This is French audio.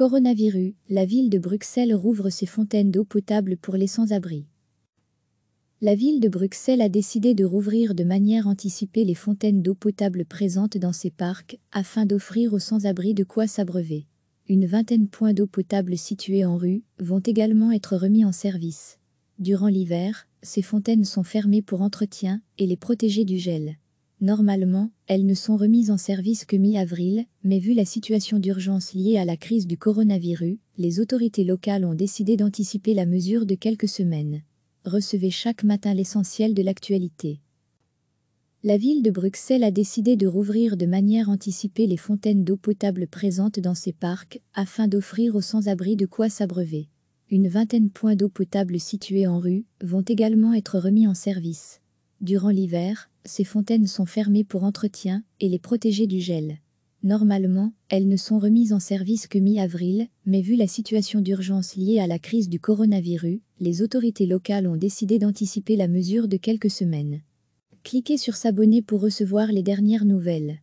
Coronavirus, la ville de Bruxelles rouvre ses fontaines d'eau potable pour les sans-abri. La ville de Bruxelles a décidé de rouvrir de manière anticipée les fontaines d'eau potable présentes dans ses parcs afin d'offrir aux sans-abri de quoi s'abreuver. Une vingtaine de points d'eau potable situés en rue vont également être remis en service. Durant l'hiver, ces fontaines sont fermées pour entretien et les protéger du gel. Normalement, elles ne sont remises en service que mi-avril, mais vu la situation d'urgence liée à la crise du coronavirus, les autorités locales ont décidé d'anticiper la mesure de quelques semaines. Recevez chaque matin l'essentiel de l'actualité. La ville de Bruxelles a décidé de rouvrir de manière anticipée les fontaines d'eau potable présentes dans ses parcs afin d'offrir aux sans-abri de quoi s'abreuver. Une vingtaine de points d'eau potable situés en rue vont également être remis en service. Durant l'hiver, ces fontaines sont fermées pour entretien et les protéger du gel. Normalement, elles ne sont remises en service que mi-avril, mais vu la situation d'urgence liée à la crise du coronavirus, les autorités locales ont décidé d'anticiper la mesure de quelques semaines. Cliquez sur s'abonner pour recevoir les dernières nouvelles.